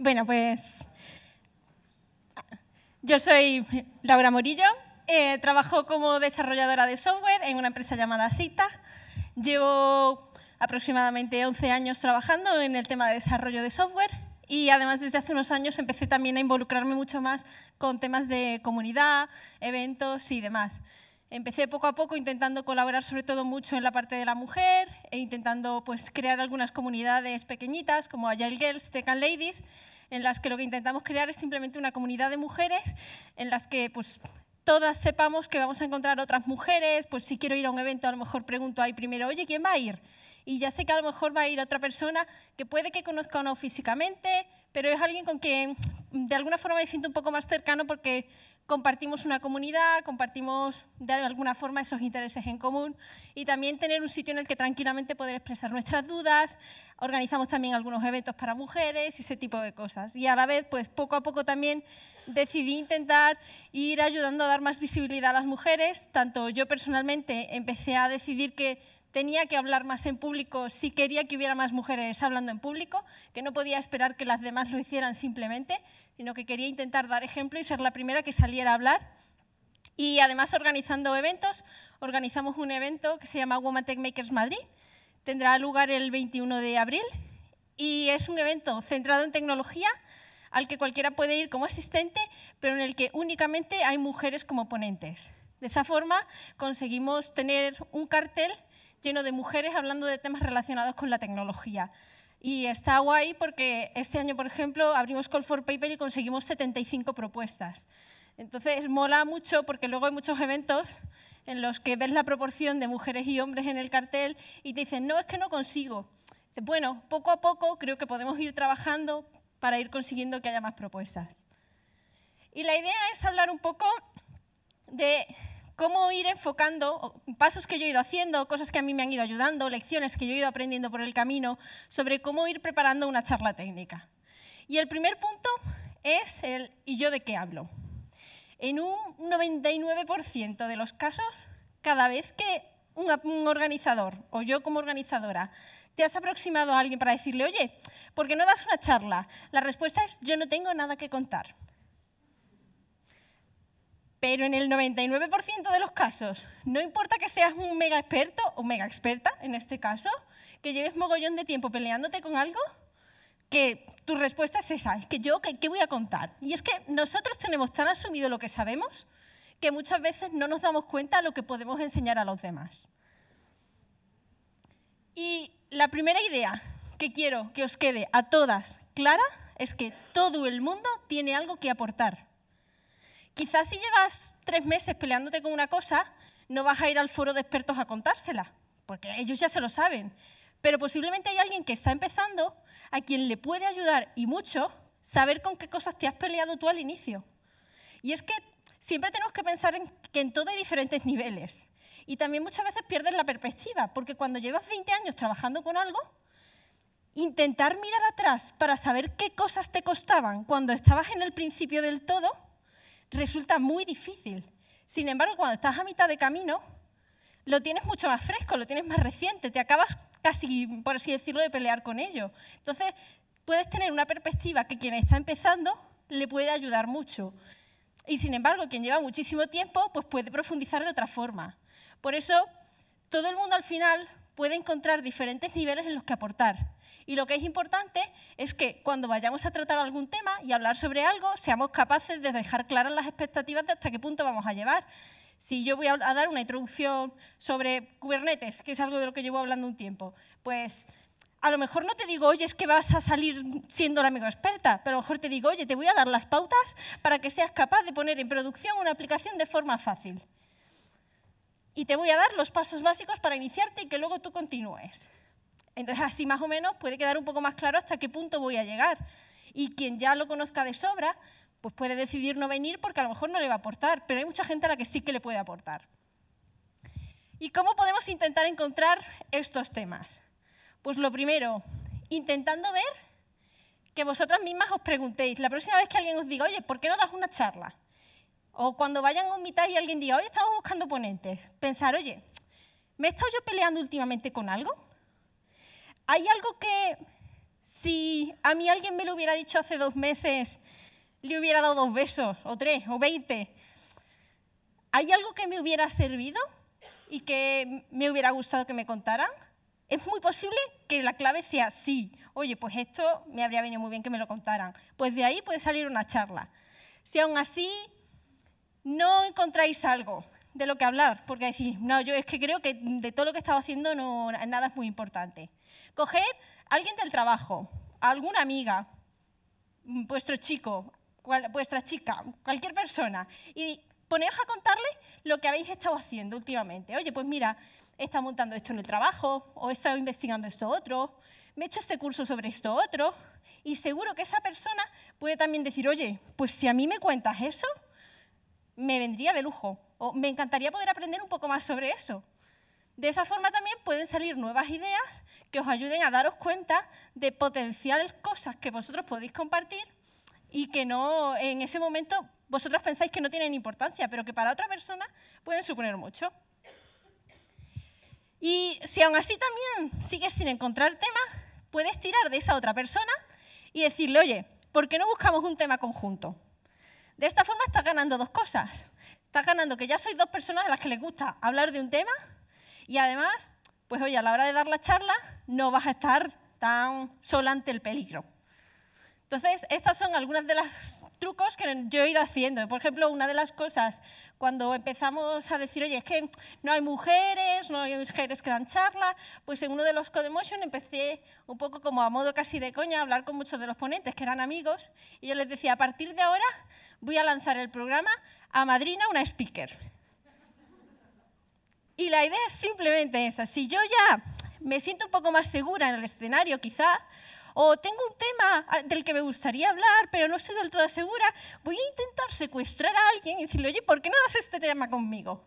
Bueno, pues yo soy Laura Morillo, eh, trabajo como desarrolladora de software en una empresa llamada Sita. Llevo aproximadamente 11 años trabajando en el tema de desarrollo de software y además desde hace unos años empecé también a involucrarme mucho más con temas de comunidad, eventos y demás. Empecé poco a poco intentando colaborar sobre todo mucho en la parte de la mujer e intentando pues, crear algunas comunidades pequeñitas como Agile Girls, Tech and Ladies, en las que lo que intentamos crear es simplemente una comunidad de mujeres en las que pues, todas sepamos que vamos a encontrar otras mujeres, pues si quiero ir a un evento a lo mejor pregunto ahí primero, oye, ¿quién va a ir? y ya sé que a lo mejor va a ir otra persona que puede que conozca o no físicamente, pero es alguien con quien de alguna forma me siento un poco más cercano porque compartimos una comunidad, compartimos de alguna forma esos intereses en común y también tener un sitio en el que tranquilamente poder expresar nuestras dudas. Organizamos también algunos eventos para mujeres y ese tipo de cosas. Y a la vez, pues poco a poco también decidí intentar ir ayudando a dar más visibilidad a las mujeres. Tanto yo personalmente empecé a decidir que tenía que hablar más en público si quería que hubiera más mujeres hablando en público, que no podía esperar que las demás lo hicieran simplemente, sino que quería intentar dar ejemplo y ser la primera que saliera a hablar. Y además organizando eventos, organizamos un evento que se llama Woman Tech Makers Madrid, tendrá lugar el 21 de abril y es un evento centrado en tecnología al que cualquiera puede ir como asistente, pero en el que únicamente hay mujeres como ponentes. De esa forma conseguimos tener un cartel lleno de mujeres hablando de temas relacionados con la tecnología. Y está guay porque este año, por ejemplo, abrimos Call for Paper y conseguimos 75 propuestas. Entonces, mola mucho porque luego hay muchos eventos en los que ves la proporción de mujeres y hombres en el cartel y te dicen, no, es que no consigo. Bueno, poco a poco creo que podemos ir trabajando para ir consiguiendo que haya más propuestas. Y la idea es hablar un poco de cómo ir enfocando pasos que yo he ido haciendo, cosas que a mí me han ido ayudando, lecciones que yo he ido aprendiendo por el camino, sobre cómo ir preparando una charla técnica. Y el primer punto es el ¿y yo de qué hablo? En un 99% de los casos, cada vez que un organizador o yo como organizadora te has aproximado a alguien para decirle, oye, ¿por qué no das una charla? La respuesta es yo no tengo nada que contar. Pero en el 99% de los casos, no importa que seas un mega experto o mega experta en este caso, que lleves mogollón de tiempo peleándote con algo, que tu respuesta es esa, que yo, ¿qué, ¿qué, voy a contar? Y es que nosotros tenemos tan asumido lo que sabemos que muchas veces no nos damos cuenta de lo que podemos enseñar a los demás. Y la primera idea que quiero que os quede a todas clara es que todo el mundo tiene algo que aportar. Quizás si llevas tres meses peleándote con una cosa, no vas a ir al foro de expertos a contársela, porque ellos ya se lo saben. Pero posiblemente hay alguien que está empezando a quien le puede ayudar, y mucho, saber con qué cosas te has peleado tú al inicio. Y es que siempre tenemos que pensar que en todo hay diferentes niveles. Y también muchas veces pierdes la perspectiva, porque cuando llevas 20 años trabajando con algo, intentar mirar atrás para saber qué cosas te costaban cuando estabas en el principio del todo resulta muy difícil. Sin embargo, cuando estás a mitad de camino, lo tienes mucho más fresco, lo tienes más reciente, te acabas casi, por así decirlo, de pelear con ello. Entonces, puedes tener una perspectiva que quien está empezando le puede ayudar mucho. Y sin embargo, quien lleva muchísimo tiempo, pues puede profundizar de otra forma. Por eso, todo el mundo al final puede encontrar diferentes niveles en los que aportar. Y lo que es importante es que cuando vayamos a tratar algún tema y hablar sobre algo, seamos capaces de dejar claras las expectativas de hasta qué punto vamos a llevar. Si yo voy a dar una introducción sobre Kubernetes, que es algo de lo que llevo hablando un tiempo, pues a lo mejor no te digo, oye, es que vas a salir siendo la mega experta, pero a lo mejor te digo, oye, te voy a dar las pautas para que seas capaz de poner en producción una aplicación de forma fácil y te voy a dar los pasos básicos para iniciarte y que luego tú continúes. Entonces así más o menos puede quedar un poco más claro hasta qué punto voy a llegar. Y quien ya lo conozca de sobra, pues puede decidir no venir porque a lo mejor no le va a aportar, pero hay mucha gente a la que sí que le puede aportar. ¿Y cómo podemos intentar encontrar estos temas? Pues lo primero, intentando ver que vosotras mismas os preguntéis, la próxima vez que alguien os diga, oye, ¿por qué no das una charla? O cuando vayan a un mitad y alguien diga, hoy estamos buscando ponentes, pensar, oye, ¿me he estado yo peleando últimamente con algo? ¿Hay algo que si a mí alguien me lo hubiera dicho hace dos meses, le hubiera dado dos besos, o tres, o veinte? ¿Hay algo que me hubiera servido y que me hubiera gustado que me contaran? Es muy posible que la clave sea sí. Oye, pues esto me habría venido muy bien que me lo contaran. Pues de ahí puede salir una charla. Si aún así no encontráis algo de lo que hablar, porque decís, no, yo es que creo que de todo lo que estaba haciendo no, nada es muy importante. Coged a alguien del trabajo, a alguna amiga, mm, vuestro chico, vuestra chica, cualquier persona, y poneos a contarle lo que habéis estado haciendo últimamente. Oye, pues mira, he estado montando esto en el trabajo, o he estado investigando esto otro, me he hecho este curso sobre esto otro, y seguro que esa persona puede también decir, oye, pues si a mí me cuentas eso, me vendría de lujo o me encantaría poder aprender un poco más sobre eso. De esa forma también pueden salir nuevas ideas que os ayuden a daros cuenta de potenciales cosas que vosotros podéis compartir y que no en ese momento vosotros pensáis que no tienen importancia, pero que para otra persona pueden suponer mucho. Y si aún así también sigues sin encontrar tema, puedes tirar de esa otra persona y decirle, oye, ¿por qué no buscamos un tema conjunto? De esta forma estás ganando dos cosas. Estás ganando que ya sois dos personas a las que les gusta hablar de un tema y además, pues oye, a la hora de dar la charla no vas a estar tan sola ante el peligro. Entonces, estas son algunas de las trucos que yo he ido haciendo. Por ejemplo, una de las cosas, cuando empezamos a decir, oye, es que no hay mujeres, no hay mujeres que dan charla, pues en uno de los Codemotion empecé un poco como a modo casi de coña a hablar con muchos de los ponentes que eran amigos y yo les decía, a partir de ahora voy a lanzar el programa a Madrina una speaker. Y la idea es simplemente esa, si yo ya me siento un poco más segura en el escenario quizá, o tengo un tema ah, del que me gustaría hablar, pero no estoy del todo segura, voy a intentar secuestrar a alguien y decirle, oye, ¿por qué no das este tema conmigo?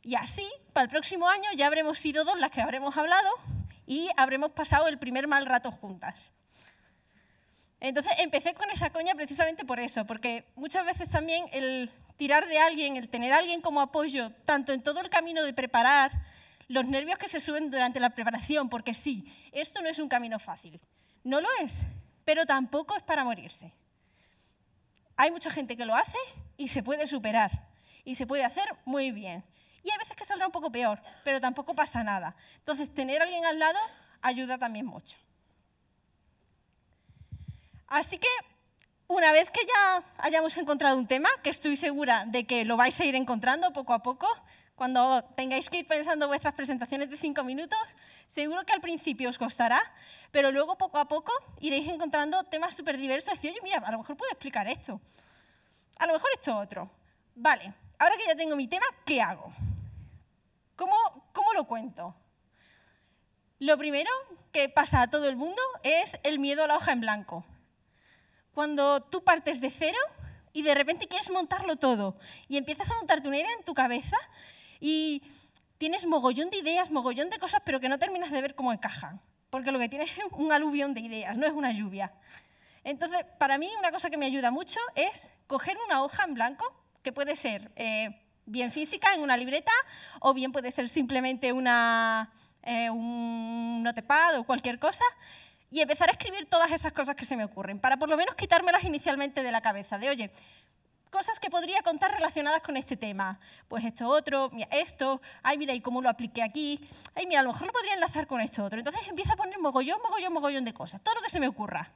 Y así, para el próximo año ya habremos sido dos las que habremos hablado y habremos pasado el primer mal rato juntas. Entonces empecé con esa coña precisamente por eso, porque muchas veces también el tirar de alguien, el tener a alguien como apoyo, tanto en todo el camino de preparar, los nervios que se suben durante la preparación, porque sí, esto no es un camino fácil. No lo es, pero tampoco es para morirse. Hay mucha gente que lo hace y se puede superar y se puede hacer muy bien. Y hay veces que saldrá un poco peor, pero tampoco pasa nada. Entonces, tener a alguien al lado ayuda también mucho. Así que, una vez que ya hayamos encontrado un tema, que estoy segura de que lo vais a ir encontrando poco a poco, cuando tengáis que ir pensando vuestras presentaciones de cinco minutos, seguro que al principio os costará, pero luego poco a poco iréis encontrando temas súper diversos y decir, oye, mira, a lo mejor puedo explicar esto, a lo mejor esto otro. Vale, ahora que ya tengo mi tema, ¿qué hago? ¿Cómo, cómo lo cuento? Lo primero que pasa a todo el mundo es el miedo a la hoja en blanco. Cuando tú partes de cero y de repente quieres montarlo todo y empiezas a montarte una idea en tu cabeza y tienes mogollón de ideas, mogollón de cosas, pero que no terminas de ver cómo encajan, porque lo que tienes es un aluvión de ideas, no es una lluvia. Entonces, para mí una cosa que me ayuda mucho es coger una hoja en blanco, que puede ser eh, bien física en una libreta o bien puede ser simplemente una, eh, un notepad o cualquier cosa, y empezar a escribir todas esas cosas que se me ocurren, para por lo menos quitármelas inicialmente de la cabeza, de oye, cosas que podría contar relacionadas con este tema. Pues esto otro, esto, ay, mira, ¿y cómo lo apliqué aquí? Ay, mira, a lo mejor lo podría enlazar con esto otro. Entonces empiezo a poner mogollón, mogollón, mogollón de cosas, todo lo que se me ocurra.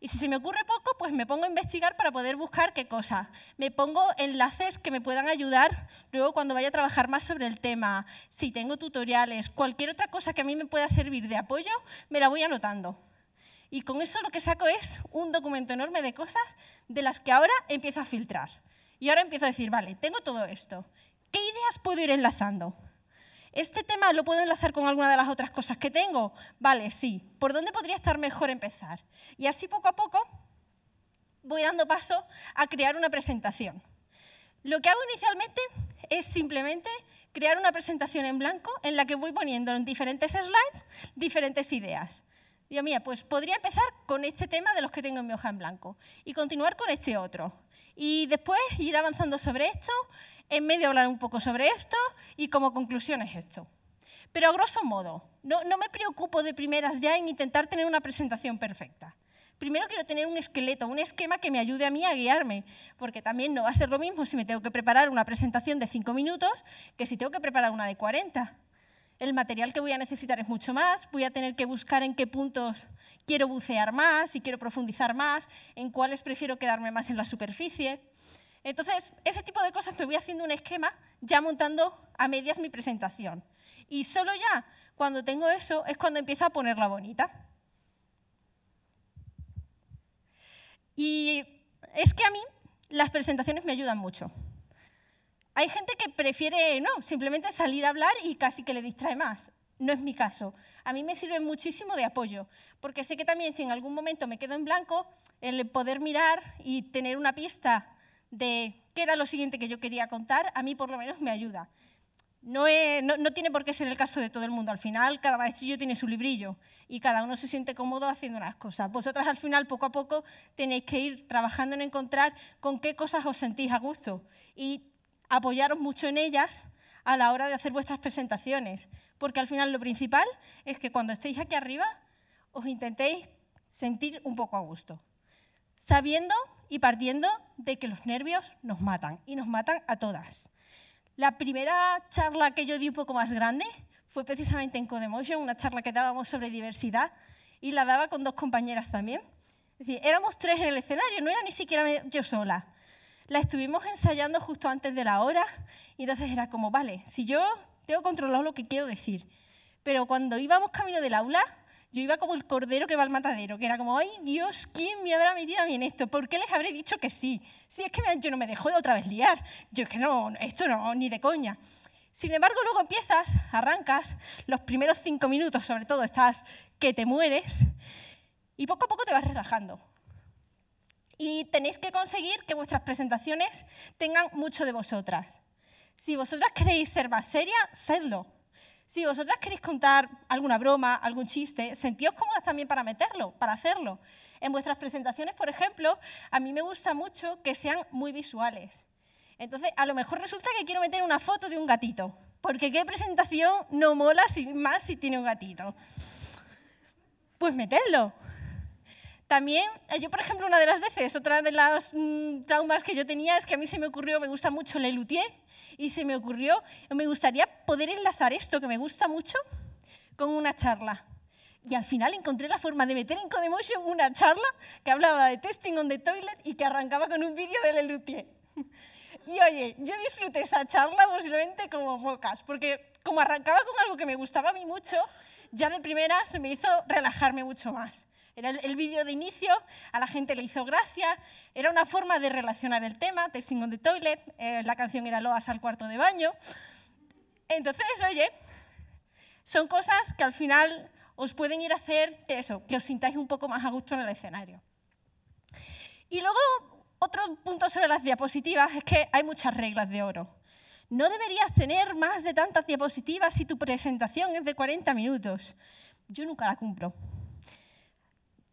Y si se me ocurre poco, pues me pongo a investigar para poder buscar qué cosa. Me pongo enlaces que me puedan ayudar luego cuando vaya a trabajar más sobre el tema. Si tengo tutoriales, cualquier otra cosa que a mí me pueda servir de apoyo, me la voy anotando. Y con eso lo que saco es un documento enorme de cosas de las que ahora empiezo a filtrar. Y ahora empiezo a decir, vale, tengo todo esto. ¿Qué ideas puedo ir enlazando? ¿Este tema lo puedo enlazar con alguna de las otras cosas que tengo? Vale, sí. ¿Por dónde podría estar mejor empezar? Y así poco a poco voy dando paso a crear una presentación. Lo que hago inicialmente es simplemente crear una presentación en blanco en la que voy poniendo en diferentes slides diferentes ideas. Digo, mira, pues podría empezar con este tema de los que tengo en mi hoja en blanco y continuar con este otro. Y después ir avanzando sobre esto, en medio hablar un poco sobre esto y como conclusión es esto. Pero a grosso modo, no, me preocupo de primeras ya en intentar tener una presentación perfecta. Primero quiero tener un esqueleto, un esquema que me ayude a mí a guiarme, porque también no va a ser lo mismo si me tengo que preparar una presentación de cinco minutos que si tengo que preparar una de cuarenta el material que voy a necesitar es mucho más, voy a tener que buscar en qué puntos quiero bucear más, y quiero profundizar más, en cuáles prefiero quedarme más en la superficie. Entonces, ese tipo de cosas me voy haciendo un esquema ya montando a medias mi presentación. Y solo ya cuando tengo eso es cuando empiezo a ponerla bonita. Y es que a mí las presentaciones me ayudan mucho. Hay gente que prefiere, no, simplemente salir a hablar y casi que le distrae más. No es mi caso. A mí me sirve muchísimo de apoyo, porque sé que también si en algún momento me quedo en blanco, el poder mirar y tener una pista de qué era lo siguiente que yo quería contar, a mí por lo menos me ayuda. No, no, tiene por qué ser el caso de todo el mundo. Al final, cada maestrillo tiene su librillo y cada uno se siente cómodo haciendo unas cosas. Vosotras, al final, poco a poco, tenéis que ir trabajando en encontrar con qué cosas os sentís a gusto. Y apoyaros mucho en ellas a la hora de hacer vuestras presentaciones, porque al final lo principal es que cuando estéis aquí arriba os intentéis sentir un poco a gusto, sabiendo y partiendo de que los nervios nos matan y nos matan a todas. La primera charla que yo di un poco más grande fue precisamente en Codemotion, una charla que dábamos sobre diversidad y la daba con dos compañeras también. decir, éramos tres en el escenario, no era ni siquiera yo sola la estuvimos ensayando justo antes de la hora y entonces era como, vale, si yo tengo controlado lo que quiero decir, pero cuando íbamos camino del aula, yo iba como el cordero que va al matadero, que era como, ay Dios, ¿quién me habrá metido a mí en esto? ¿Por qué les habré dicho que sí? Si es que yo no me dejo de otra vez liar, yo es que no, esto no, ni de coña. Sin embargo, luego empiezas, arrancas, los primeros cinco minutos sobre todo estás que te mueres y poco a poco te vas relajando. Y tenéis que conseguir que vuestras presentaciones tengan mucho de vosotras. Si vosotras queréis ser más seria, sedlo. Si vosotras queréis contar alguna broma, algún chiste, sentíos cómodas también para meterlo, para hacerlo. En vuestras presentaciones, por ejemplo, a mí me gusta mucho que sean muy visuales. Entonces, a lo mejor resulta que quiero meter una foto de un gatito, porque qué presentación no mola más si tiene un gatito. Pues meterlo. También, eh, yo por ejemplo, una de las veces, otra de las mm, traumas que yo tenía es que a mí se me ocurrió, me gusta mucho Le Lutier y se me ocurrió, me gustaría poder enlazar esto que me gusta mucho con una charla. Y al final encontré la forma de meter en Codemotion una charla que hablaba de testing on the toilet y que arrancaba con un vídeo de Le Y oye, yo disfruté esa charla posiblemente como pocas, porque como arrancaba con algo que me gustaba a mí mucho, ya de primera se me hizo relajarme mucho más. Era el, vídeo de inicio, a la gente le hizo gracia, era una forma de relacionar el tema, Testing on the Toilet, eh, la canción era Loas al cuarto de baño. Entonces, oye, son cosas que al final os pueden ir a hacer eso, que os sintáis un poco más a gusto en el escenario. Y luego, otro punto sobre las diapositivas es que hay muchas reglas de oro. No deberías tener más de tantas diapositivas si tu presentación es de 40 minutos. Yo nunca la cumplo.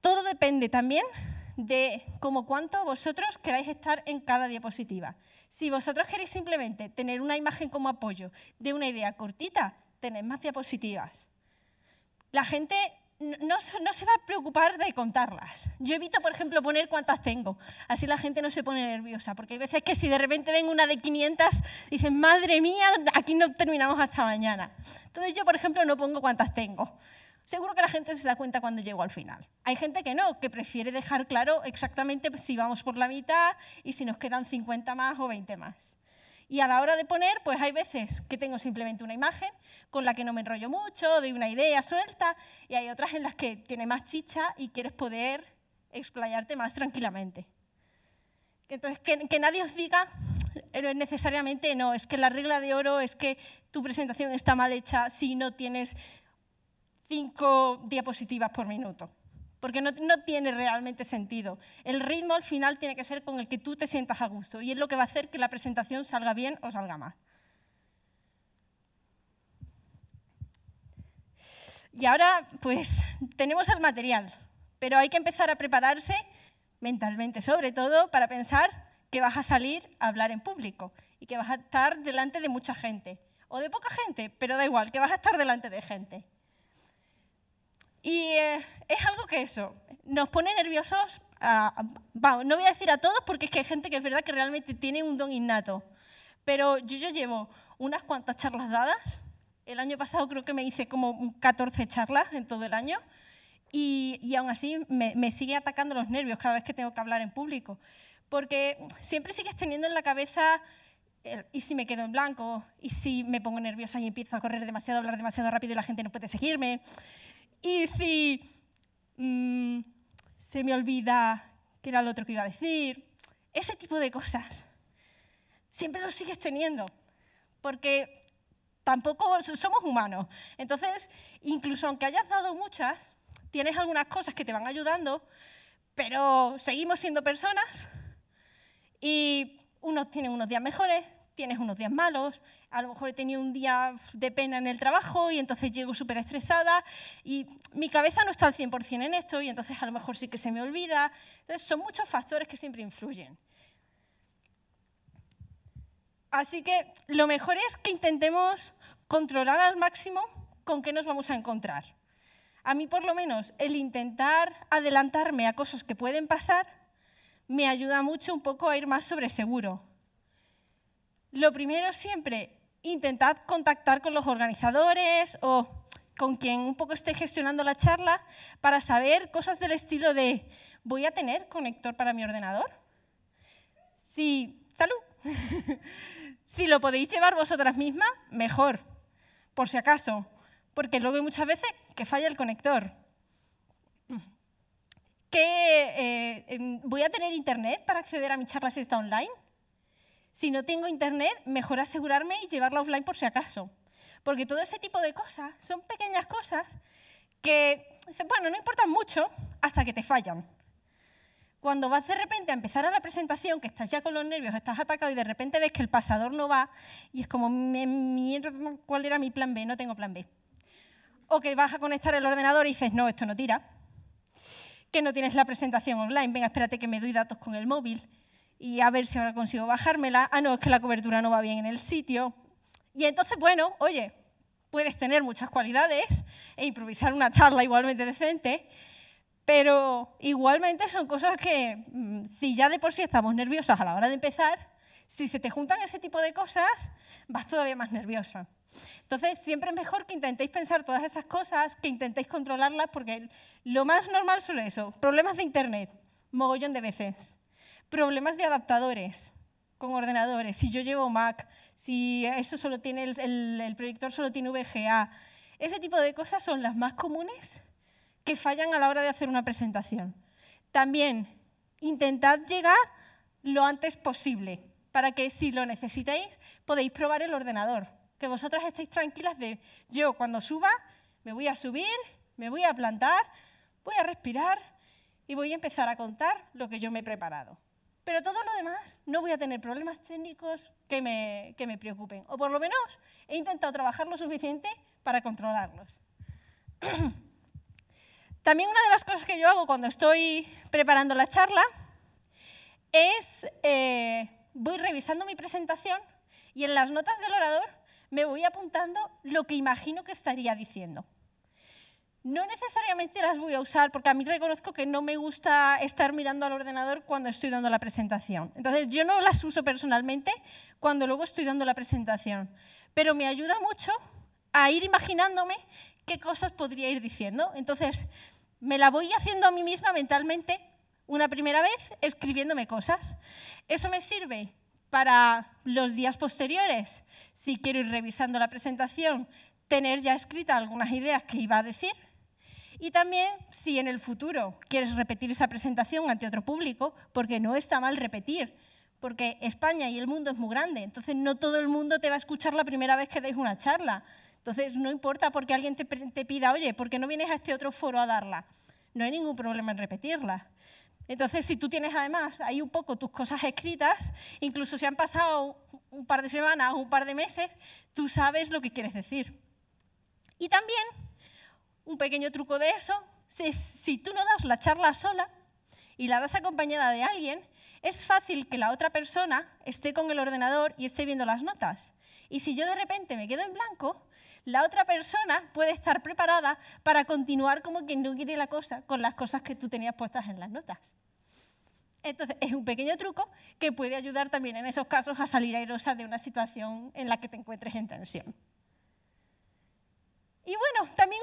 Todo depende también de como cuánto vosotros queráis estar en cada diapositiva. Si vosotros queréis simplemente tener una imagen como apoyo de una idea cortita, tenéis más diapositivas. La gente no, se va a preocupar de contarlas. Yo evito, por ejemplo, poner cuántas tengo. Así la gente no se pone nerviosa, porque hay veces que si de repente ven una de 500, dicen, madre mía, aquí no terminamos hasta mañana. Entonces yo, por ejemplo, no pongo cuántas tengo. Seguro que la gente se da cuenta cuando llego al final. Hay gente que no, que prefiere dejar claro exactamente si vamos por la mitad y si nos quedan 50 más o 20 más. Y a la hora de poner, pues hay veces que tengo simplemente una imagen con la que no me enrollo mucho, doy una idea suelta, y hay otras en las que tiene más chicha y quieres poder explayarte más tranquilamente. Entonces, que, nadie os diga eh, necesariamente, no, es que la regla de oro es que tu presentación está mal hecha si no tienes cinco diapositivas por minuto, porque no, tiene realmente sentido. El ritmo al final tiene que ser con el que tú te sientas a gusto y es lo que va a hacer que la presentación salga bien o salga mal. Y ahora, pues, tenemos el material, pero hay que empezar a prepararse mentalmente, sobre todo para pensar que vas a salir a hablar en público y que vas a estar delante de mucha gente. O de poca gente, pero da igual, que vas a estar delante de gente. Y eh, es algo que eso, nos pone nerviosos, no voy a decir a todos porque es que hay gente que es verdad que realmente tiene un don innato, pero yo ya llevo unas cuantas charlas dadas, el año pasado creo que me hice como 14 charlas en todo el año y, aún así me, sigue atacando los nervios cada vez que tengo que hablar en público, porque siempre sigues teniendo en la cabeza y si me quedo en blanco, y si me pongo nerviosa y empiezo a correr demasiado, hablar demasiado rápido y la gente no puede seguirme. Y si mm, se me olvida qué era lo otro que iba a decir, ese tipo de cosas, siempre lo sigues teniendo, porque tampoco somos humanos. Entonces, incluso aunque hayas dado muchas, tienes algunas cosas que te van ayudando, pero seguimos siendo personas y unos tienen unos días mejores, tienes unos días malos, a lo mejor he tenido un día de pena en el trabajo y entonces llego súper estresada y mi cabeza no está al 100% en esto y entonces a lo mejor sí que se me olvida. son muchos factores que siempre influyen. Así que lo mejor es que intentemos controlar al máximo con qué nos vamos a encontrar. A mí por lo menos el intentar adelantarme a cosas que pueden pasar me ayuda mucho un poco a ir más sobre seguro lo primero siempre, intentad contactar con los organizadores o con quien un poco esté gestionando la charla para saber cosas del estilo de, ¿voy a tener conector para mi ordenador? Si, salud, si lo podéis llevar vosotras mismas, mejor, por si acaso, porque luego hay muchas veces que falla el conector. ¿Qué, eh, em, ¿Voy a tener internet para acceder a mi charla si está online? Si no tengo internet, mejor asegurarme y llevarla offline por si acaso. Porque todo ese tipo de cosas son pequeñas cosas que, bueno, no importan mucho hasta que te fallan. Cuando vas de repente a empezar a la presentación, que estás ya con los nervios, estás atacado y de repente ves que el pasador no va y es como, mierda, ¿cuál era mi plan B? No tengo plan B. O que vas a conectar el ordenador y dices, no, esto no tira. Que no tienes la presentación online, venga, espérate que me doy datos con el móvil y a ver si ahora consigo bajármela. Ah, no, es que la cobertura no va bien en el sitio. Y entonces, bueno, oye, puedes tener muchas cualidades e improvisar una charla igualmente decente, pero igualmente son cosas que, mm, si ya de por sí estamos nerviosas a la hora de empezar, si se te juntan ese tipo de cosas, vas todavía más nerviosa. Entonces, siempre es mejor que intentéis pensar todas esas cosas, que intentéis controlarlas, porque lo más normal suele eso, problemas de Internet, mogollón de veces problemas de adaptadores con ordenadores. Si yo llevo Mac, si eso solo tiene el, proyector solo tiene VGA. Ese tipo de cosas son las más comunes que fallan a la hora de hacer una presentación. También intentad llegar lo antes posible para que si lo necesitáis podéis probar el ordenador. Que vosotras estéis tranquilas de yo cuando suba me voy a subir, me voy a plantar, voy a respirar y voy a empezar a contar lo que yo me he preparado. Pero todo lo demás, no voy a tener problemas técnicos que me, preocupen. O por lo menos he intentado trabajar lo suficiente para controlarlos. También una de las cosas que yo hago cuando estoy preparando la charla es eh, voy revisando mi presentación y en las notas del orador me voy apuntando lo que imagino que estaría diciendo. No necesariamente las voy a usar porque a mí reconozco que no me gusta estar mirando al ordenador cuando estoy dando la presentación. Entonces yo no las uso personalmente cuando luego estoy dando la presentación, pero me ayuda mucho a ir imaginándome qué cosas podría ir diciendo. Entonces me la voy haciendo a mí misma mentalmente una primera vez escribiéndome cosas. Eso me sirve para los días posteriores, si quiero ir revisando la presentación, tener ya escritas algunas ideas que iba a decir y también si en el futuro quieres repetir esa presentación ante otro público, porque no está mal repetir, porque España y el mundo es muy grande, entonces no todo el mundo te va a escuchar la primera vez que deis una charla. Entonces no importa porque alguien te, te pida, oye, ¿por qué no vienes a este otro foro a darla? No hay ningún problema en repetirla. Entonces, si tú tienes además ahí un poco tus cosas escritas, incluso si han pasado un par de semanas o un par de meses, tú sabes lo que quieres decir. Y también un pequeño truco de eso, si, tú no das la charla sola y la das acompañada de alguien, es fácil que la otra persona esté con el ordenador y esté viendo las notas. Y si yo de repente me quedo en blanco, la otra persona puede estar preparada para continuar como quien no quiere la cosa con las cosas que tú tenías puestas en las notas. Entonces, es un pequeño truco que puede ayudar también en esos casos a salir airosa de una situación en la que te encuentres en tensión. Y bueno, también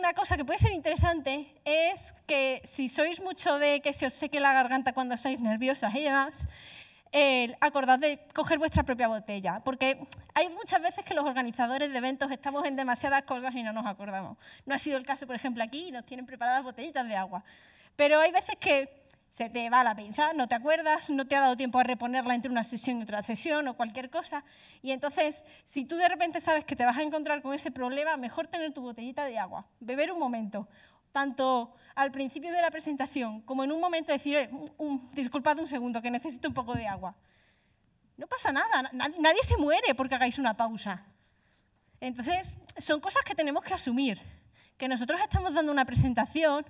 una cosa que puede ser interesante es que si sois mucho de que se os seque la garganta cuando sois nerviosas y demás, eh, acordad de coger vuestra propia botella, porque hay muchas veces que los organizadores de eventos estamos en demasiadas cosas y no nos acordamos. No ha sido el caso, por ejemplo, aquí, y nos tienen preparadas botellitas de agua. Pero hay veces que se te va la pinza, no te acuerdas, no te ha dado tiempo a reponerla entre una sesión y otra sesión o cualquier cosa. Y entonces, si tú de repente sabes que te vas a encontrar con ese problema, mejor tener tu botellita de agua, beber un momento, tanto al principio de la presentación como en un momento decir, disculpad un segundo, que necesito un poco de agua. No pasa nada, nadie se muere porque hagáis una pausa. Entonces, son cosas que tenemos que asumir que nosotros estamos dando una presentación,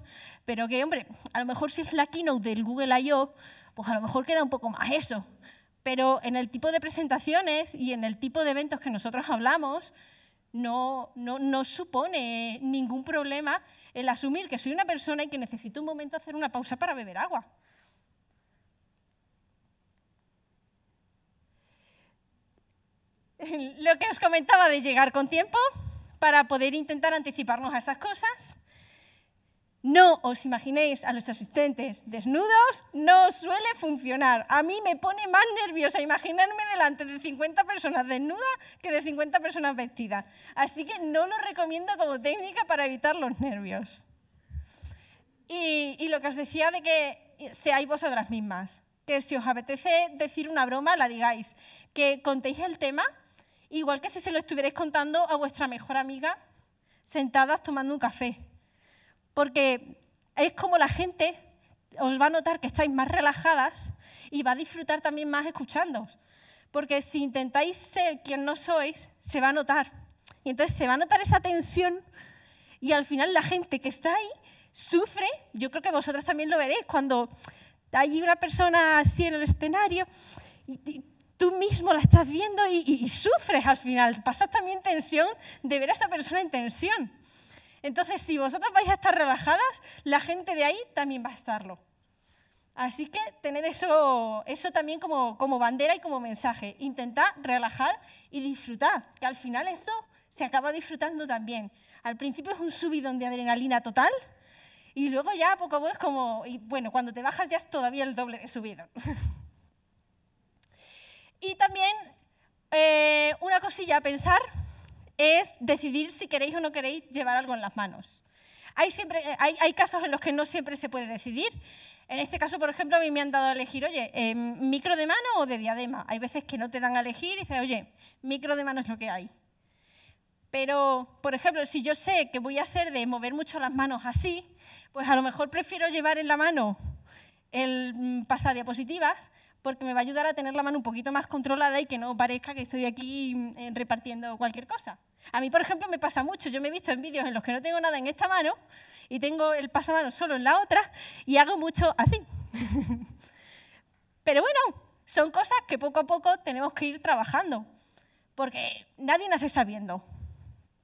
pero que, hombre, a lo mejor si es la keynote del Google I.O., pues a lo mejor queda un poco más eso. Pero en el tipo de presentaciones y en el tipo de eventos que nosotros hablamos, no, no supone ningún problema el asumir que soy una persona y que necesito un momento hacer una pausa para beber agua. Lo que os comentaba de llegar con tiempo, para poder intentar anticiparnos a esas cosas. No os imaginéis a los asistentes desnudos, no suele funcionar. A mí me pone más nerviosa imaginarme delante de 50 personas desnudas que de 50 personas vestidas. Así que no lo recomiendo como técnica para evitar los nervios. Y, y lo que os decía de que seáis vosotras mismas, que si os apetece decir una broma la digáis, que contéis el tema igual que si se lo estuvierais contando a vuestra mejor amiga sentadas tomando un café. Porque es como la gente os va a notar que estáis más relajadas y va a disfrutar también más escuchándoos. Porque si intentáis ser quien no sois, se va a notar. Y entonces se va a notar esa tensión y al final la gente que está ahí sufre. Yo creo que vosotras también lo veréis cuando hay una persona así en el escenario y tú mismo la estás viendo y, sufres al final. Pasas también tensión de ver a esa persona en tensión. Entonces, si vosotros vais a estar relajadas, la gente de ahí también va a estarlo. Así que tened eso, eso también como, como bandera y como mensaje. Intentad relajar y disfrutar, que al final esto se acaba disfrutando también. Al principio es un subidón de adrenalina total y luego ya poco a poco es como, y bueno, cuando te bajas ya es todavía el doble de subidón. Y también eh, una cosilla a pensar es decidir si queréis o no queréis llevar algo en las manos. Hay, siempre, eh, hay, hay casos en los que no siempre se puede decidir. En este caso, por ejemplo, a mí me han dado a elegir, oye, eh, micro de mano o de diadema. Hay veces que no te dan a elegir y dices, oye, micro de mano es lo que hay. Pero, por ejemplo, si yo sé que voy a hacer de mover mucho las manos así, pues a lo mejor prefiero llevar en la mano el mm, pasadiapositivas porque me va a ayudar a tener la mano un poquito más controlada y que no parezca que estoy aquí eh, repartiendo cualquier cosa. A mí, por ejemplo, me pasa mucho. Yo me he visto en vídeos en los que no tengo nada en esta mano y tengo el pasamanos solo en la otra y hago mucho así. Pero bueno, son cosas que poco a poco tenemos que ir trabajando, porque nadie nace sabiendo.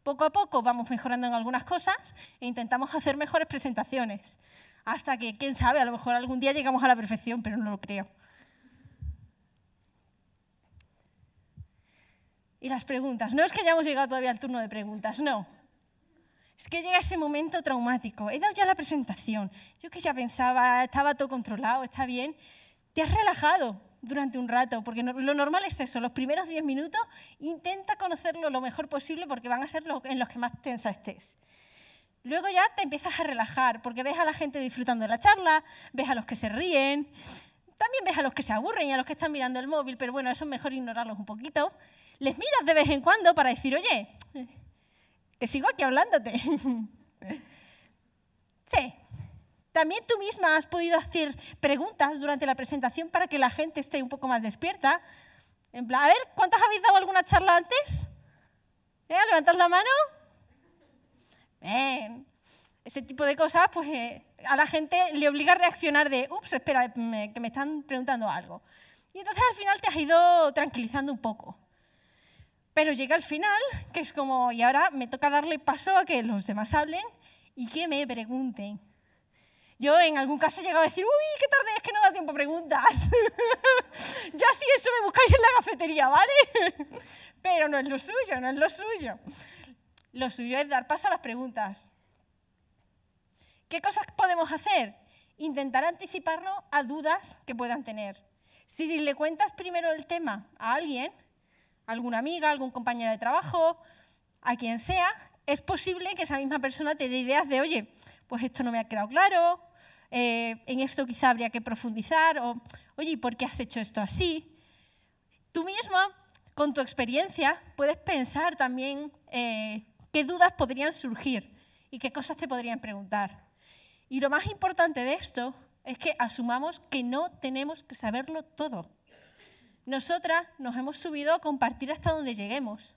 Poco a poco vamos mejorando en algunas cosas e intentamos hacer mejores presentaciones, hasta que, quién sabe, a lo mejor algún día llegamos a la perfección, pero no lo creo. y las preguntas. No es que hayamos llegado todavía al turno de preguntas, no. Es que llega ese momento traumático. He dado ya la presentación. Yo que ya pensaba, estaba todo controlado, está bien. Te has relajado durante un rato, porque lo normal es eso. Los primeros 10 minutos intenta conocerlo lo mejor posible porque van a ser los, en los que más tensa estés. Luego ya te empiezas a relajar porque ves a la gente disfrutando de la charla, ves a los que se ríen, también ves a los que se aburren y a los que están mirando el móvil, pero bueno, eso es mejor ignorarlos un poquito les miras de vez en cuando para decir, oye, que sigo aquí hablándote. sí. También tú misma has podido hacer preguntas durante la presentación para que la gente esté un poco más despierta. En plan, a ver, ¿cuántas habéis dado alguna charla antes? ¿Eh? levantar la mano? Ese tipo de cosas, pues eh, a la gente le obliga a reaccionar de, ups, espera, que me están preguntando algo. Y entonces al final te has ido tranquilizando un poco. Pero llega al final, que es como, y ahora me toca darle paso a que los demás hablen y que me pregunten. Yo en algún caso he llegado a decir, uy, qué tarde es que no da tiempo a preguntas. ya si eso me buscáis en la cafetería, ¿vale? Pero no es lo suyo, no es lo suyo. Lo suyo es dar paso a las preguntas. ¿Qué cosas podemos hacer? Intentar anticiparnos a dudas que puedan tener. Si le cuentas primero el tema a alguien, alguna amiga, algún compañero de trabajo, a quien sea, es posible que esa misma persona te dé ideas de, oye, pues esto no me ha quedado claro, eh, en esto quizá habría que profundizar, o, oye, ¿y por qué has hecho esto así? Tú misma, con tu experiencia, puedes pensar también eh, qué dudas podrían surgir y qué cosas te podrían preguntar. Y lo más importante de esto es que asumamos que no tenemos que saberlo todo. Nosotras nos hemos subido a compartir hasta donde lleguemos.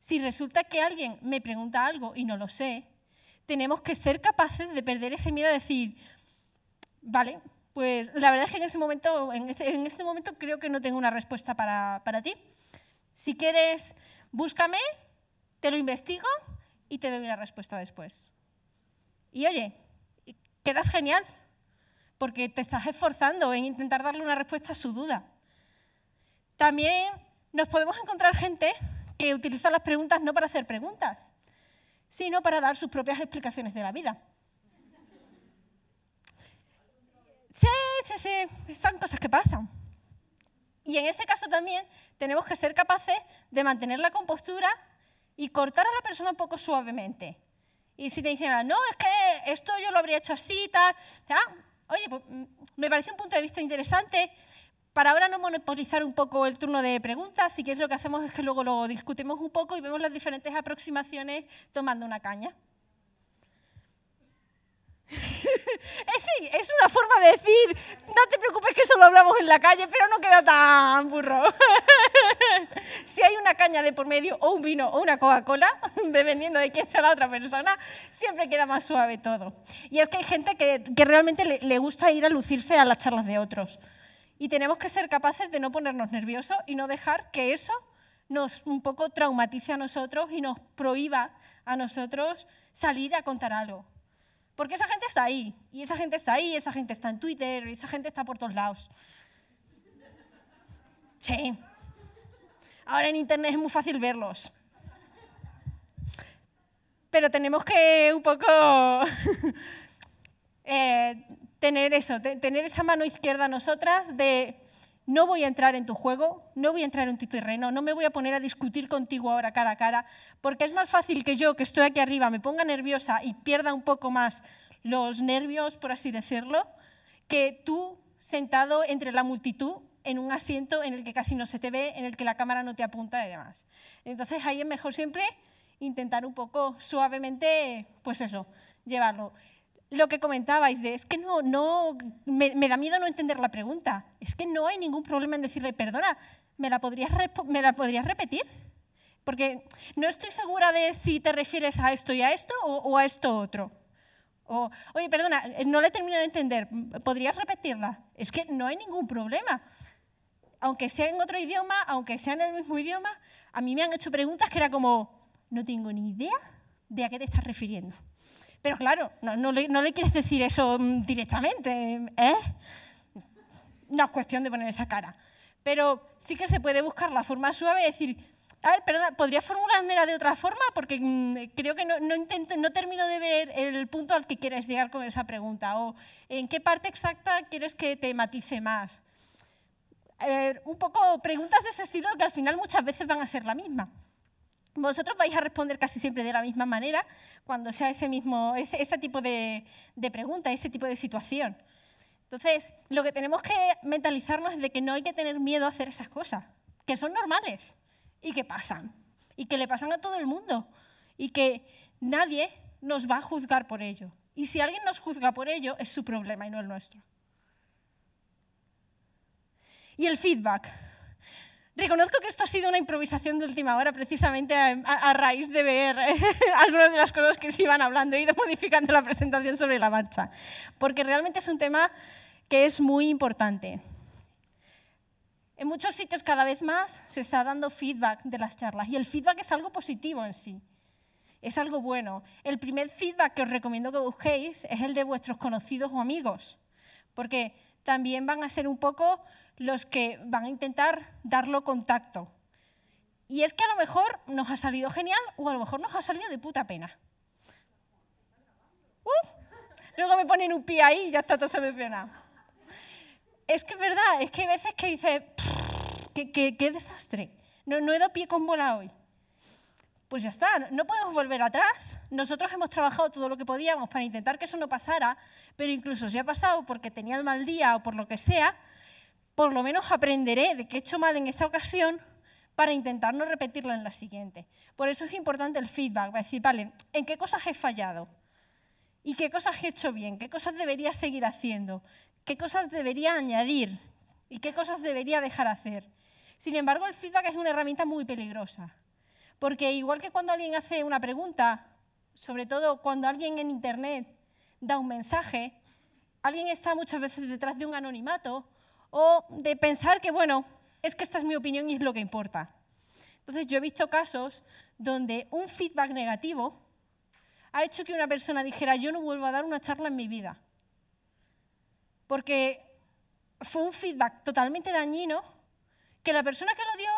Si resulta que alguien me pregunta algo y no lo sé, tenemos que ser capaces de perder ese miedo a decir, vale, pues la verdad es que en, ese momento, en, este, en este momento creo que no tengo una respuesta para, para ti. Si quieres, búscame, te lo investigo y te doy una respuesta después. Y oye, quedas genial, porque te estás esforzando en intentar darle una respuesta a su duda. También nos podemos encontrar gente que utiliza las preguntas no para hacer preguntas, sino para dar sus propias explicaciones de la vida. Sí, sí, sí, son cosas que pasan. Y en ese caso también tenemos que ser capaces de mantener la compostura y cortar a la persona un poco suavemente. Y si te dicen, no, es que esto yo lo habría hecho así tal, ah, oye, pues, mm, me parece un punto de vista interesante, para ahora no monopolizar un poco el turno de preguntas, si quieres lo que hacemos es que luego lo discutimos un poco y vemos las diferentes aproximaciones tomando una caña. Eh, es una forma de decir, no te preocupes que solo hablamos en la calle, pero no queda tan burro. si hay una caña de por medio o un vino o una Coca-Cola, dependiendo de quién sea la otra persona, siempre queda más suave todo. Y es que hay gente que, realmente le gusta ir a lucirse a las charlas de otros. Y tenemos que ser capaces de no ponernos nerviosos y no dejar que eso nos un poco traumatice a nosotros y nos prohíba a nosotros salir a contar algo. Porque esa gente está ahí, y esa gente está ahí, esa gente está en Twitter, y esa gente está por todos lados. Sí. Ahora en Internet es muy fácil verlos. Pero tenemos que un poco eh, tener eso, tener esa mano izquierda nosotras de no voy a entrar en tu juego, no voy a entrar en tu terreno, no me voy a poner a discutir contigo ahora cara a cara, porque es más fácil que yo, que estoy aquí arriba, me ponga nerviosa y pierda un poco más los nervios, por así decirlo, que tú sentado entre la multitud en un asiento en el que casi no se te ve, en el que la cámara no te apunta y demás. Entonces ahí es mejor siempre intentar un poco suavemente, pues eso, llevarlo lo que comentabais de, es que no, no, me, da miedo no entender la pregunta. Es que no hay ningún problema en decirle, perdona, ¿me la podrías, me la podrías repetir? Porque no estoy segura de si te refieres a esto y a esto o, a esto otro. O, oye, perdona, no le terminado de entender, ¿podrías repetirla? Es que no hay ningún problema. Aunque sea en otro idioma, aunque sea en el mismo idioma, a mí me han hecho preguntas que era como, no tengo ni idea de a qué te estás refiriendo. Pero claro, no, le, quieres decir eso mm, directamente, ¿eh? No es cuestión de poner esa cara. Pero sí que se puede buscar la forma suave y decir, a ver, perdón, ¿podrías formularla de otra forma? Porque mm, creo que no, no termino de ver el punto al que quieres llegar con esa pregunta. O en qué parte exacta quieres que te matice más. un poco preguntas de ese estilo que al final muchas veces van a ser la misma. Vosotros vais a responder casi siempre de la misma manera cuando sea ese mismo, ese, ese tipo de, de pregunta, ese tipo de situación. Entonces, lo que tenemos que mentalizarnos es de que no hay que tener miedo a hacer esas cosas, que son normales y que pasan, y que le pasan a todo el mundo, y que nadie nos va a juzgar por ello. Y si alguien nos juzga por ello, es su problema y no el nuestro. Y el feedback. Reconozco que esto ha sido una improvisación de última hora, precisamente a, raíz de ver algunas de las cosas que se iban hablando. y ido modificando la presentación sobre la marcha, porque realmente es un tema que es muy importante. En muchos sitios cada vez más se está dando feedback de las charlas y el feedback es algo positivo en sí, es algo bueno. El primer feedback que os recomiendo que busquéis es el de vuestros conocidos o amigos, porque también van a ser un poco los que van a intentar darlo contacto. Y es que a lo mejor nos ha salido genial o a lo mejor nos ha salido de puta pena. Luego me ponen un pie ahí y ya está todo solucionado. Es que es verdad, es que hay veces que dices, qué, desastre, no, no he dado pie con bola hoy pues ya está, no podemos volver atrás. Nosotros hemos trabajado todo lo que podíamos para intentar que eso no pasara, pero incluso si ha pasado porque tenía el mal día o por lo que sea, por lo menos aprenderé de qué he hecho mal en esta ocasión para intentar no repetirlo en la siguiente. Por eso es importante el feedback, decir, vale, ¿en qué cosas he fallado? ¿Y qué cosas he hecho bien? ¿Qué cosas debería seguir haciendo? ¿Qué cosas debería añadir? ¿Y qué cosas debería dejar hacer? Sin embargo, el feedback es una herramienta muy peligrosa, porque igual que cuando alguien hace una pregunta, sobre todo cuando alguien en Internet da un mensaje, alguien está muchas veces detrás de un anonimato o de pensar que, bueno, es que esta es mi opinión y es lo que importa. Entonces, yo he visto casos donde un feedback negativo ha hecho que una persona dijera, yo no vuelvo a dar una charla en mi vida, porque fue un feedback totalmente dañino que la persona que lo dio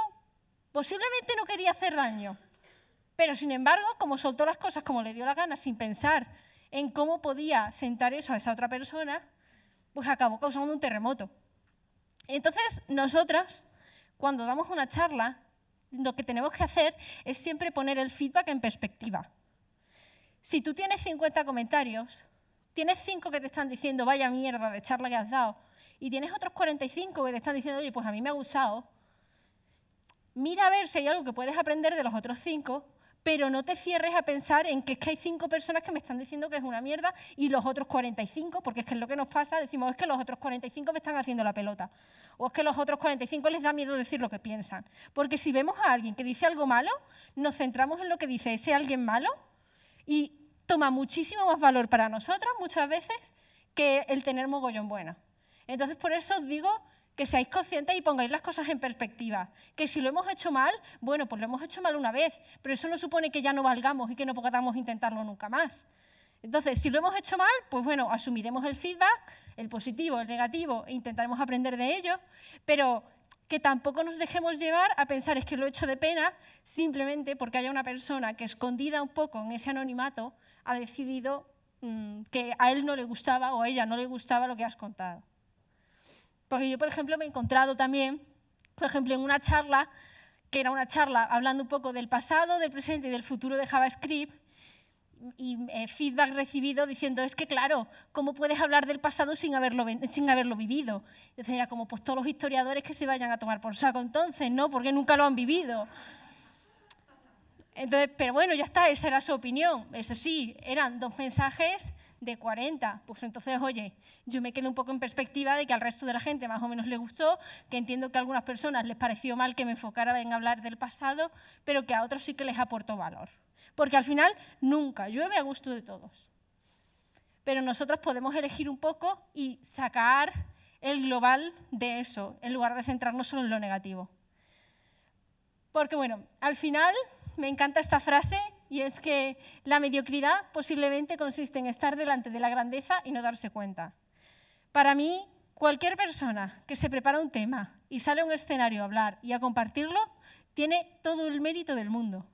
posiblemente no quería hacer daño, pero sin embargo, como soltó las cosas como le dio la gana, sin pensar en cómo podía sentar eso a esa otra persona, pues acabó causando un terremoto. Entonces, nosotras, cuando damos una charla, lo que tenemos que hacer es siempre poner el feedback en perspectiva. Si tú tienes 50 comentarios, tienes 5 que te están diciendo, vaya mierda de charla que has dado, y tienes otros 45 que te están diciendo, oye, pues a mí me ha gustado, mira a ver si hay algo que puedes aprender de los otros 5 pero no te cierres a pensar en que es que hay cinco personas que me están diciendo que es una mierda y los otros 45, porque es que es lo que nos pasa, decimos, es que los otros 45 me están haciendo la pelota, o es que los otros 45 les da miedo decir lo que piensan. Porque si vemos a alguien que dice algo malo, nos centramos en lo que dice ese alguien malo y toma muchísimo más valor para nosotros muchas veces que el tener mogollón bueno. Entonces, por eso os digo que seáis conscientes y pongáis las cosas en perspectiva. Que si lo hemos hecho mal, bueno, pues lo hemos hecho mal una vez, pero eso no supone que ya no valgamos y que no podamos intentarlo nunca más. Entonces, si lo hemos hecho mal, pues bueno, asumiremos el feedback, el positivo, el negativo, e intentaremos aprender de ello, pero que tampoco nos dejemos llevar a pensar es que lo he hecho de pena simplemente porque haya una persona que escondida un poco en ese anonimato ha decidido mm, que a él no le gustaba o a ella no le gustaba lo que has contado. Porque yo, por ejemplo, me he encontrado también, por ejemplo, en una charla, que era una charla hablando un poco del pasado, del presente y del futuro de JavaScript, y eh, feedback recibido diciendo, es que claro, ¿cómo puedes hablar del pasado sin haberlo, sin haberlo vivido? Entonces era como, pues todos los historiadores que se vayan a tomar por saco entonces, ¿no? Porque nunca lo han vivido. Entonces, pero bueno, ya está, esa era su opinión. Eso sí, eran dos mensajes de 40. Pues entonces, oye, yo me quedo un poco en perspectiva de que al resto de la gente más o menos le gustó, que entiendo que a algunas personas les pareció mal que me enfocara en hablar del pasado, pero que a otros sí que les aportó valor. Porque al final nunca llueve a gusto de todos. Pero nosotros podemos elegir un poco y sacar el global de eso, en lugar de centrarnos solo en lo negativo. Porque bueno, al final me encanta esta frase y es que la mediocridad posiblemente consiste en estar delante de la grandeza y no darse cuenta. Para mí, cualquier persona que se prepara un tema y sale a un escenario a hablar y a compartirlo, tiene todo el mérito del mundo.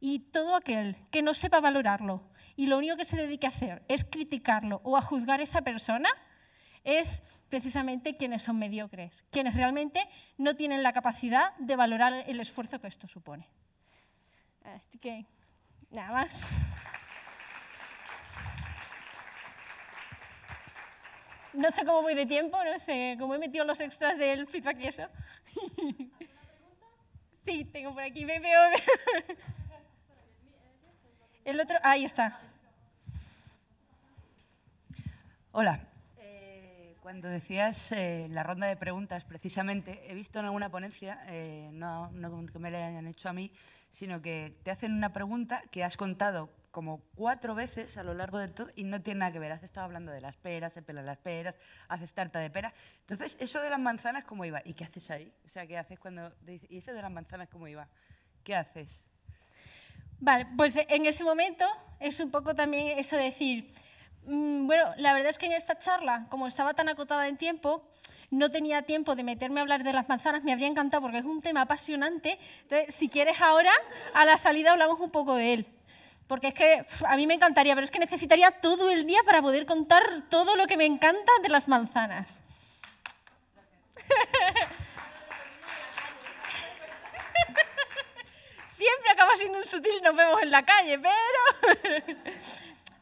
Y todo aquel que no sepa valorarlo y lo único que se dedique a hacer es criticarlo o a juzgar a esa persona, es precisamente quienes son mediocres, quienes realmente no tienen la capacidad de valorar el esfuerzo que esto supone. Así que Nada más. No sé cómo voy de tiempo, no sé cómo he metido los extras del feedback y eso. Sí, tengo por aquí, me veo. El otro, ahí está. Hola. Eh, cuando decías eh, la ronda de preguntas, precisamente, he visto en alguna ponencia, eh, no, no que me la hayan hecho a mí, sino que te hacen una pregunta que has contado como cuatro veces a lo largo de todo y no tiene nada que ver. Has estado hablando de las peras, se pelan las peras, haces tarta de peras. Entonces, eso de las manzanas, ¿cómo iba? ¿Y qué haces ahí? O sea, ¿qué haces cuando... ¿Y eso de las manzanas, cómo iba? ¿Qué haces? Vale, pues en ese momento es un poco también eso de decir, mm, bueno, la verdad es que en esta charla, como estaba tan acotada en tiempo, no tenía tiempo de meterme a hablar de las manzanas, me habría encantado porque es un tema apasionante. Entonces, si quieres ahora, a la salida hablamos un poco de él. Porque es que a mí me encantaría, pero es que necesitaría todo el día para poder contar todo lo que me encanta de las manzanas. Siempre acaba siendo un sutil, nos vemos en la calle, pero...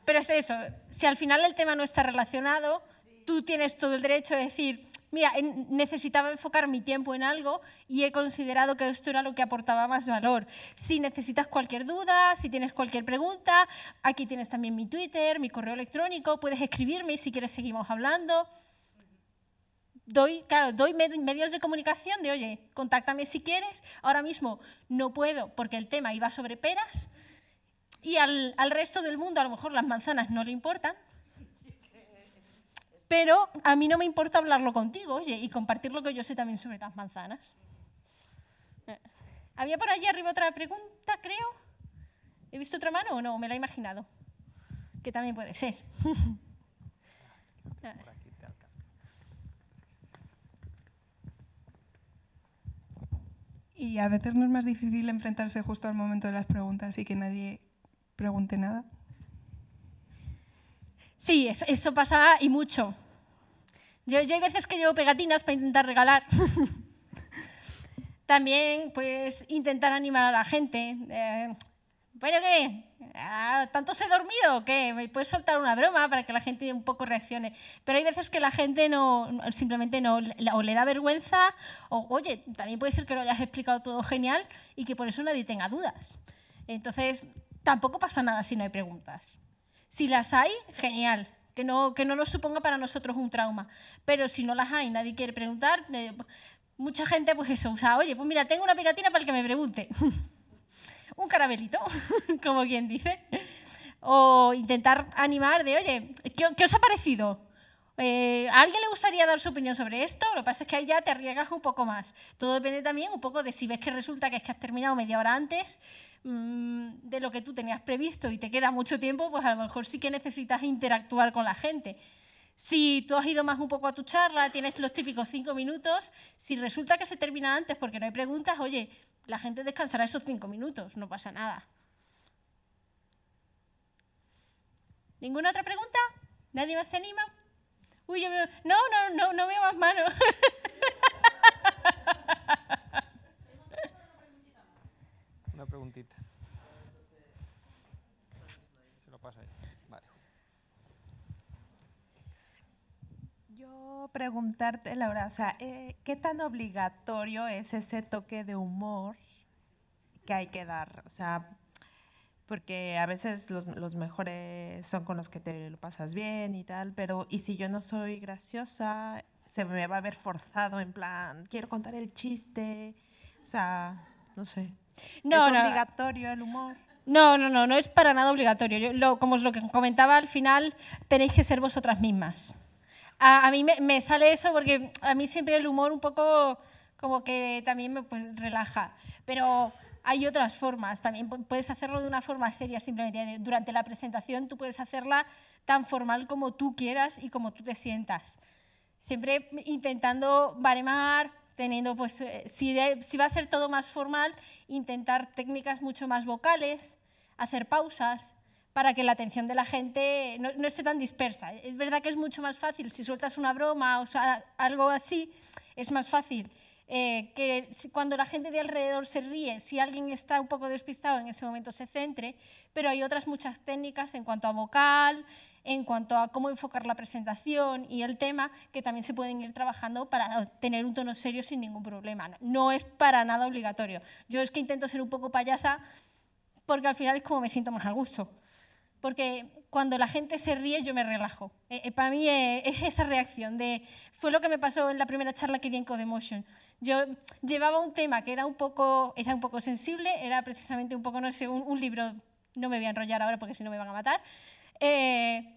pero es eso, si al final el tema no está relacionado, tú tienes todo el derecho de decir, mira, necesitaba enfocar mi tiempo en algo y he considerado que esto era lo que aportaba más valor. Si necesitas cualquier duda, si tienes cualquier pregunta, aquí tienes también mi Twitter, mi correo electrónico, puedes escribirme si quieres seguimos hablando. Doy, claro, doy medios de comunicación de, oye, contáctame si quieres. Ahora mismo no puedo porque el tema iba sobre peras y al resto del mundo a lo mejor las manzanas no le importan pero a mí no me importa hablarlo contigo, oye, y compartir lo que yo sé también sobre las manzanas. Eh, Había por allí arriba otra pregunta, creo. ¿He visto otra mano o no? Me la he imaginado. Que también puede ser. Eh. y a veces no es más difícil enfrentarse justo al momento de las preguntas y que nadie pregunte nada. Sí, eso, eso pasa y mucho. Yo, hay veces que llevo pegatinas para intentar regalar. También, pues, intentar animar a la gente. Eh, bueno, ¿qué? Ah, ¿Tanto se he dormido? ¿Qué? ¿Me puedes soltar una broma para que la gente un poco reaccione? Pero hay veces que la gente no, simplemente no, o le da vergüenza, o oye, también puede ser que lo hayas explicado todo genial y que por eso nadie tenga dudas. Entonces, tampoco pasa nada si no hay preguntas. Si las hay, genial que no, que no lo suponga para nosotros un trauma. Pero si no las hay, nadie quiere preguntar, eh, mucha gente pues eso, sea, oye, pues mira, tengo una pegatina para el que me pregunte. un caramelito, como quien dice. O intentar animar de, oye, ¿qué, os ha parecido? Eh, ¿A alguien le gustaría dar su opinión sobre esto? Lo que pasa es que ahí ya te arriesgas un poco más. Todo depende también un poco de si ves que resulta que es que has terminado media hora antes Mm, de lo que tú tenías previsto y te queda mucho tiempo, pues a lo mejor sí que necesitas interactuar con la gente. Si tú has ido más un poco a tu charla, tienes los típicos cinco minutos, si resulta que se termina antes porque no hay preguntas, oye, la gente descansará esos cinco minutos, no pasa nada. ¿Ninguna otra pregunta? ¿Nadie más se anima? Uy, yo veo... No, no, no, no veo más manos. una preguntita. Yo preguntarte, Laura, o sea, eh, ¿qué tan obligatorio es ese toque de humor que hay que dar? O sea, porque a veces los, los, mejores son con los que te lo pasas bien y tal, pero ¿y si yo no soy graciosa? Se me va a ver forzado en plan, quiero contar el chiste, o sea, no sé. No, ¿Es no. obligatorio el humor? No, no, no, no es para nada obligatorio. como os lo que comentaba al final, tenéis que ser vosotras mismas. A, mí me, sale eso porque a mí siempre el humor un poco como que también me pues, relaja. Pero hay otras formas también. Puedes hacerlo de una forma seria, simplemente durante la presentación tú puedes hacerla tan formal como tú quieras y como tú te sientas. Siempre intentando baremar teniendo pues, eh, si, va a ser todo más formal, intentar técnicas mucho más vocales, hacer pausas, para que la atención de la gente no, no, esté tan dispersa. Es verdad que es mucho más fácil, si sueltas una broma o algo así, es más fácil eh, que cuando la gente de alrededor se ríe, si alguien está un poco despistado, en ese momento se centre, pero hay otras muchas técnicas en cuanto a vocal, en cuanto a cómo enfocar la presentación y el tema, que también se pueden ir trabajando para tener un tono serio sin ningún problema. No es para nada obligatorio. Yo es que intento ser un poco payasa porque al final es como me siento más a gusto. Porque cuando la gente se ríe yo me relajo. Eh, eh, para mí es esa reacción de... Fue lo que me pasó en la primera charla que di en Motion, yo llevaba un tema que era un poco, era un poco sensible, era precisamente un poco, no sé, un, libro, no me voy a enrollar ahora porque si no me van a matar, eh,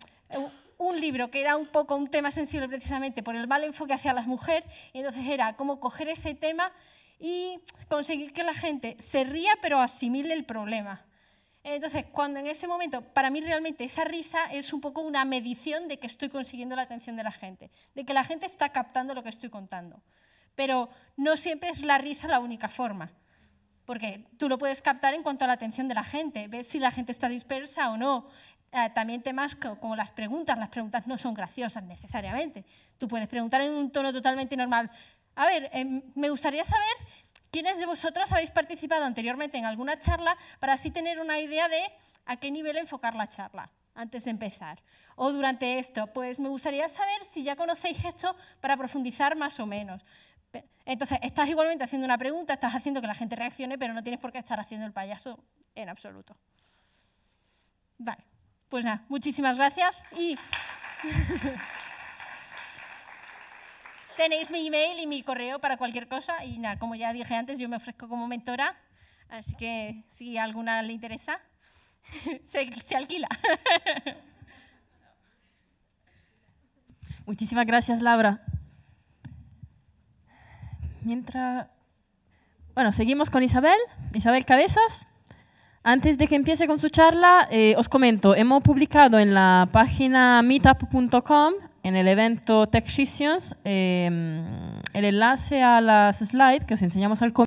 un libro que era un poco un tema sensible precisamente por el mal enfoque hacia las mujeres, y entonces era cómo coger ese tema y conseguir que la gente se ría pero asimile el problema. Entonces, cuando en ese momento, para mí realmente esa risa es un poco una medición de que estoy consiguiendo la atención de la gente, de que la gente está captando lo que estoy contando. Pero no siempre es la risa la única forma, porque tú lo puedes captar en cuanto a la atención de la gente, ves si la gente está dispersa o no. Eh, también temas como las preguntas, las preguntas no son graciosas necesariamente. Tú puedes preguntar en un tono totalmente normal. A ver, em, me gustaría saber quiénes de vosotros habéis participado anteriormente en alguna charla para así tener una idea de a qué nivel enfocar la charla antes de empezar. O durante esto, pues me gustaría saber si ya conocéis esto para profundizar más o menos. Entonces, estás igualmente haciendo una pregunta, estás haciendo que la gente reaccione, pero no tienes por qué estar haciendo el payaso en absoluto. Vale, pues nada, muchísimas gracias y... Tenéis mi email y mi correo para cualquier cosa y nada, como ya dije antes, yo me ofrezco como mentora, así que si alguna le interesa, se alquila. Muchísimas gracias, Laura mientras... Bueno, seguimos con Isabel, Isabel Cabezas. Antes de que empiece con su charla, eh, os comento, hemos publicado en la página meetup.com, en el evento Tech eh, el enlace a las slides que os enseñamos al comienzo.